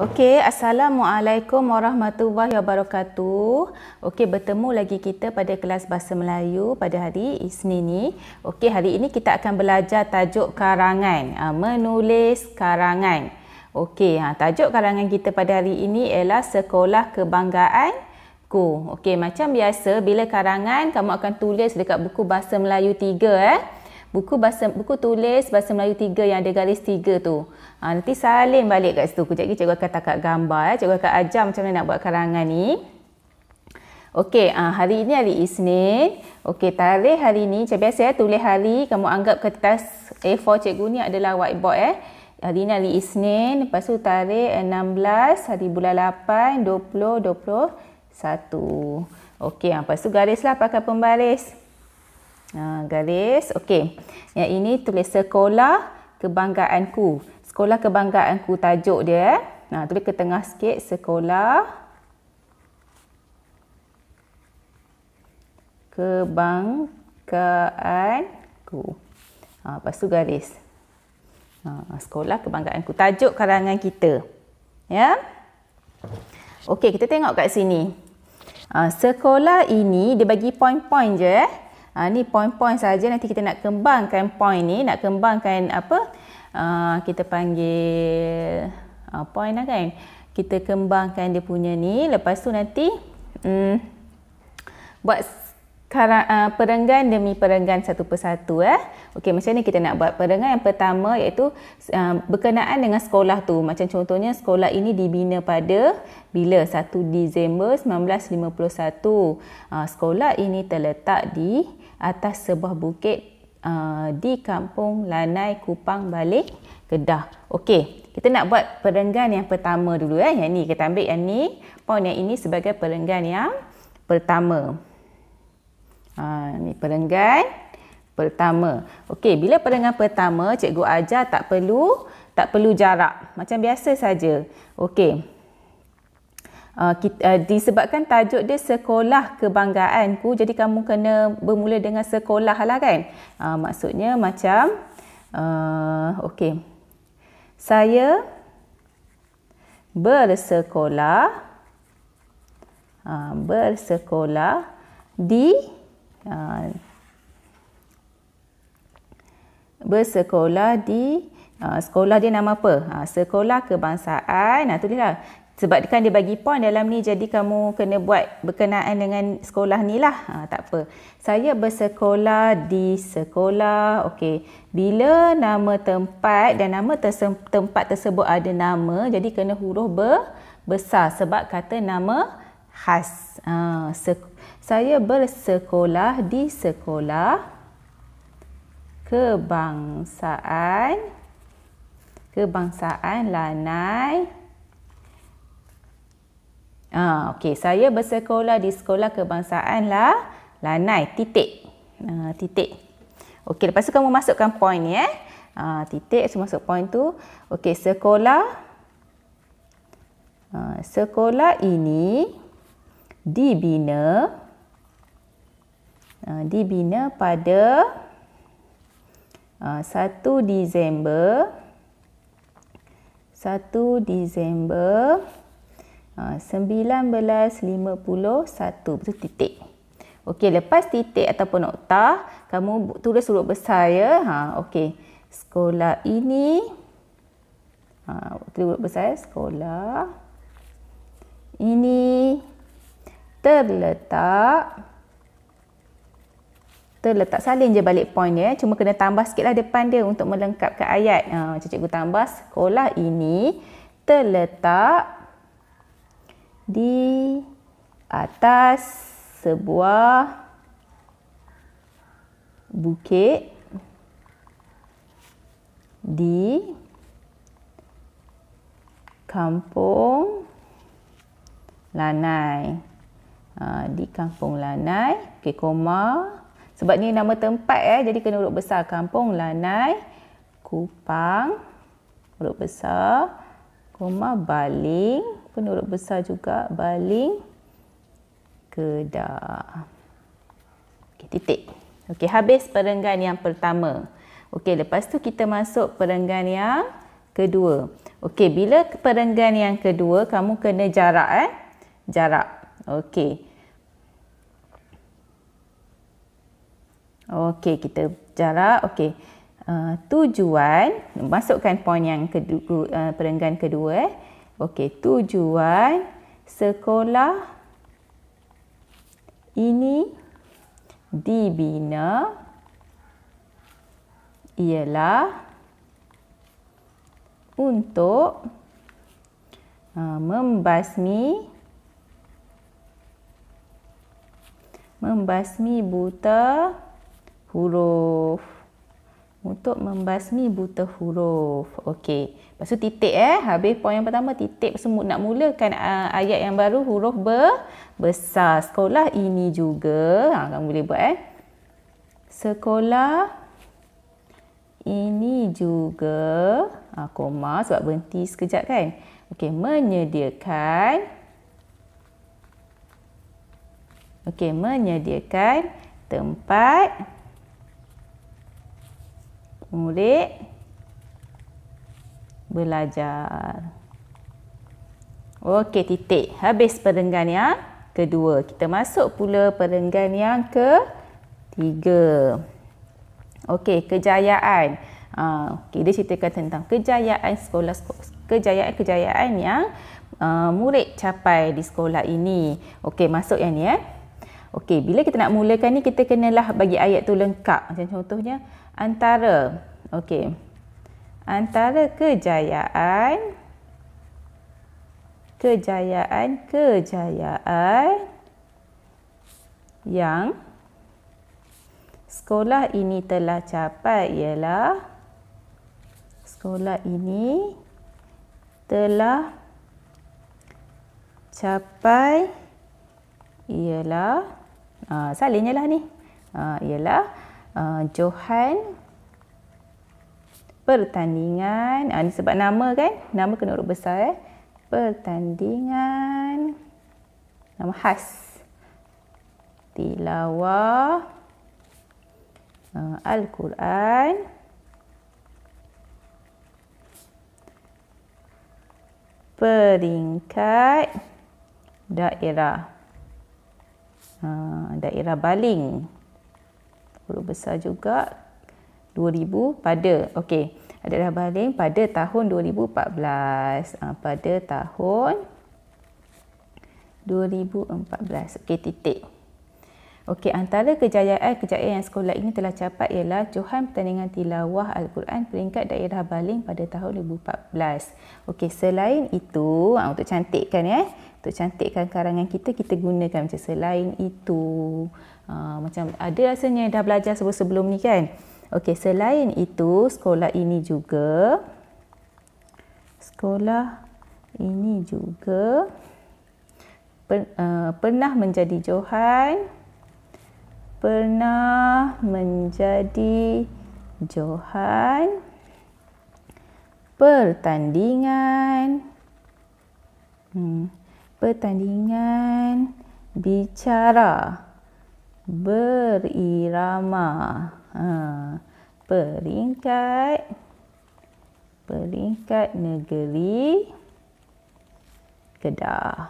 Okey, assalamualaikum warahmatullahi wabarakatuh. Okey, bertemu lagi kita pada kelas bahasa Melayu pada hari Isnin ini. Okey, hari ini kita akan belajar tajuk karangan, ah, menulis karangan. Okey, ah, tajuk karangan kita pada hari ini ialah Sekolah Kebanggaan Ku. Okey, macam biasa bila karangan kamu akan tulis dekat buku bahasa Melayu 3 eh buku bahasa buku tulis bahasa Melayu 3 yang ada garis 3 tu. Uh, nanti salin balik kat situ. Kejap lagi cikgu akan takat gambar. Eh. Cikgu akan ajar macam mana nak buat karangan ni. Okey, uh, hari ini hari Isnin. Okey, tarikh hari ini. Macam biasa, eh, tulis hari. Kamu anggap kertas A4 cikgu ni adalah whiteboard. Eh. Hari ini hari Isnin. Lepas tu tarikh 16 hari bulan 8, 2021. Okey, ha, lepas tu garislah pakai pembaris. Ha, garis. Okey. Yang ini tulis sekolah kebanggaanku. Sekolah kebanggaanku tajuk dia. Eh. Ha, tulis ke tengah sikit. Sekolah kebanggaanku. Ha, lepas tu garis. Ha, sekolah kebanggaanku. Tajuk karangan kita. Ya. Okey, kita tengok kat sini. Ha, sekolah ini, dia bagi poin-poin je. Eh. Ha, ni poin-poin saja nanti kita nak kembangkan poin ni, nak kembangkan apa? Ha, kita panggil ha, poin lah kan? Kita kembangkan dia punya ni. Lepas tu nanti hmm, buat karang, ha, perenggan demi perenggan satu persatu. Eh? Okey, macam ni kita nak buat perenggan yang pertama iaitu ha, berkenaan dengan sekolah tu. Macam contohnya sekolah ini dibina pada bila? 1 Disember 1951. Ha, sekolah ini terletak di atas sebuah bukit uh, di kampung Lanai Kupang Balik Kedah. Okey, kita nak buat perenggan yang pertama dulu ya. Eh. Yang ni kita ambil yang ni, poin yang ini sebagai perenggan yang pertama. Ha, ni perenggan pertama. Okey, bila perenggan pertama, cikgu ajar tak perlu tak perlu jarak. Macam biasa saja. Okey. Uh, kita, uh, disebabkan tajuk dia sekolah kebanggaanku jadi kamu kena bermula dengan sekolah lah kan uh, maksudnya macam uh, okey saya bersekolah uh, bersekolah di uh, bersekolah di Uh, sekolah dia nama apa? Uh, sekolah Kebangsaan. Nah, tulislah sebab kan dia bagi poin dalam ni jadi kamu kena buat berkenaan dengan sekolah ni lah. Ha, tak apa. Saya bersekolah di sekolah. Okey. Bila nama tempat dan nama terse- tempat tersebut ada nama jadi kena huruf ber besar sebab kata nama khas. Ha, saya bersekolah di sekolah kebangsaan kebangsaan lanai Ha, okey, saya bersekolah di sekolah kebangsaan lah. Lanai, titik. Ha, titik. Okay, lepas tu kamu masukkan point ni ya? eh. Ha, titik, so masuk point tu. Okay, sekolah. Ha, sekolah ini dibina. Ha, dibina pada ha, 1 Disember. 1 Disember. 1 Disember. 1951 ah, betul titik okey lepas titik ataupun nokta kamu tulis huruf besar ya ha okey sekolah ini ha tulis huruf besar ya. sekolah ini terletak terletak salin je balik point ya cuma kena tambah sikitlah depan dia untuk melengkapkan ayat ha cikgu tambah sekolah ini terletak di atas sebuah bukit di kampung lanai ha, di kampung lanai okay, koma sebab ni nama tempat eh jadi kena huruf besar kampung lanai kupang huruf besar koma baling penduduk besar juga baling kedah. Okey, titik. Okey, habis perenggan yang pertama. Okey, lepas tu kita masuk perenggan yang kedua. Okey, bila perenggan yang kedua, kamu kena jarak eh. Jarak. Okey. Okey, kita jarak. Okey. Uh, tujuan, masukkan poin yang kedua, uh, perenggan kedua eh. Okey, tujuan sekolah ini dibina ialah untuk uh, membasmi membasmi buta huruf untuk membasmi buta huruf. Okey. Lepas titik eh. Habis poin yang pertama titik semua nak mulakan uh, ayat yang baru huruf ber besar. Sekolah ini juga. Ha, kamu boleh buat eh. Sekolah ini juga ha, koma sebab berhenti sekejap kan. Okey, menyediakan Okey, menyediakan tempat murid belajar. Okey, titik. Habis perenggan yang kedua. Kita masuk pula perenggan yang ketiga. Okey, kejayaan. Ha, ah, okay, dia ceritakan tentang kejayaan sekolah, kejayaan-kejayaan yang uh, murid capai di sekolah ini. Okey, masuk yang ni eh. Ya. Okey, bila kita nak mulakan ni kita kenalah bagi ayat tu lengkap. Macam contohnya antara. Okey. Antara kejayaan kejayaan kejayaan yang sekolah ini telah capai ialah sekolah ini telah capai ialah uh, ah, salinnya lah ni uh, ialah uh, Johan pertandingan uh, ni sebab nama kan nama kena urut besar eh pertandingan nama khas tilawah uh, al-Quran peringkat daerah Ah, daerah Baling. Huruf besar juga 2000 pada okey daerah Baling pada tahun 2014 ah, pada tahun 2014 okey titik Okey, antara kejayaan-kejayaan yang sekolah ini telah capai ialah Johan Pertandingan Tilawah Al-Quran peringkat daerah Baling pada tahun 2014. Okey, selain itu, ah, untuk cantikkan ya, eh, untuk cantikkan karangan kita kita gunakan macam selain itu uh, macam ada rasanya dah belajar sebelum-sebelum ni kan okey selain itu sekolah ini juga sekolah ini juga per, uh, ah, pernah menjadi Johan pernah menjadi Johan pertandingan hmm pertandingan bicara berirama ha, peringkat peringkat negeri Kedah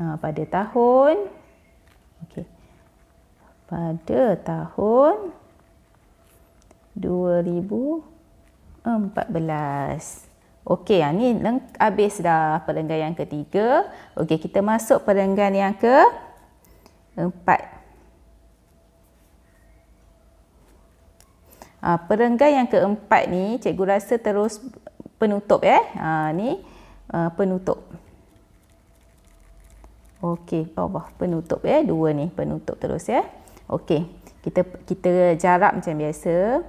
ha, pada tahun okey pada tahun 2014 Okey, ya, ni leng- habis dah perenggan yang ketiga. Okey, kita masuk perenggan yang ke empat. Ha, perenggan yang keempat ni, cikgu rasa terus penutup ya. Ha, ni uh, penutup. Okey, oh, penutup ya. Dua ni penutup terus ya. Okey, kita kita jarak macam biasa.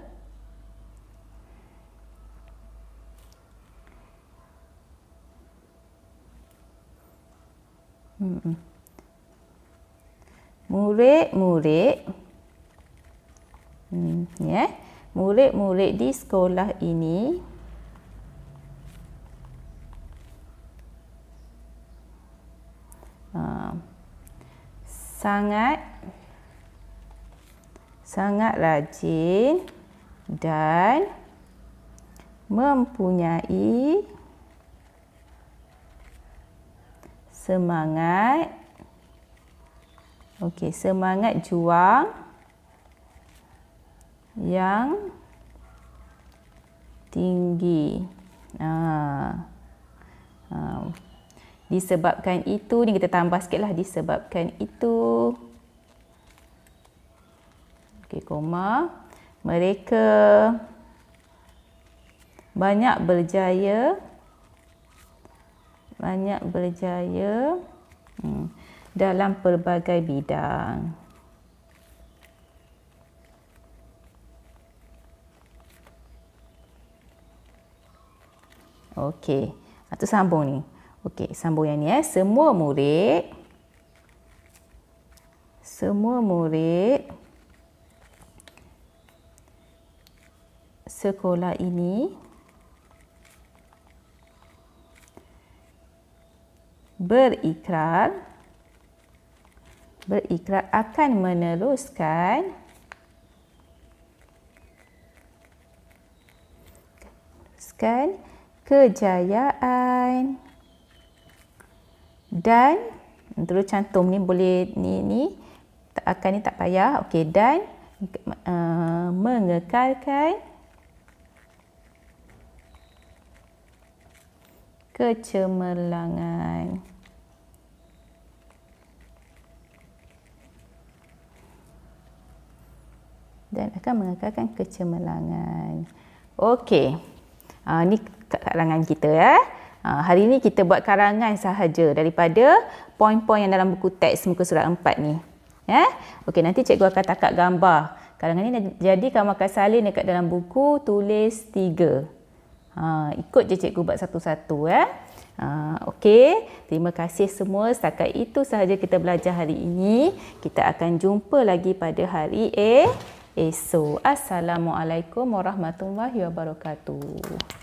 Murid-murid hmm, yeah. Murid-murid di sekolah ini ah, Sangat Sangat rajin Dan Mempunyai semangat okey semangat juang yang tinggi ha. Ha. disebabkan itu ni kita tambah sikitlah disebabkan itu okey koma mereka banyak berjaya banyak berjaya hmm, dalam pelbagai bidang. Okey, atau sambung ni. Okey, sambung yang ni eh. Semua murid semua murid sekolah ini berikrar berikrar akan meneruskan meneruskan kejayaan dan terus cantum ni boleh ni ni tak akan ni tak payah okey dan uh, mengekalkan kecemerlangan. Dan akan mengekalkan kecemerlangan. Okey. Ha, ah, ini karangan kita ya. Eh? Ha, hari ini kita buat karangan sahaja daripada poin-poin yang dalam buku teks muka surat empat ni. Ya? Eh? Okey, nanti cikgu akan takat gambar. Karangan ini jadi kamu akan salin dekat dalam buku tulis tiga. Ha, ikut je cikgu buat satu-satu. Eh. Ha, Okey, terima kasih semua. Setakat itu sahaja kita belajar hari ini. Kita akan jumpa lagi pada hari eh, esok. Assalamualaikum warahmatullahi wabarakatuh.